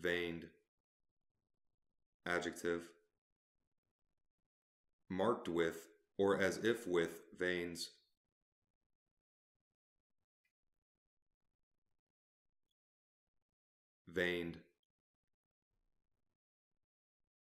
veined, adjective, marked with or as if with veins. Veined.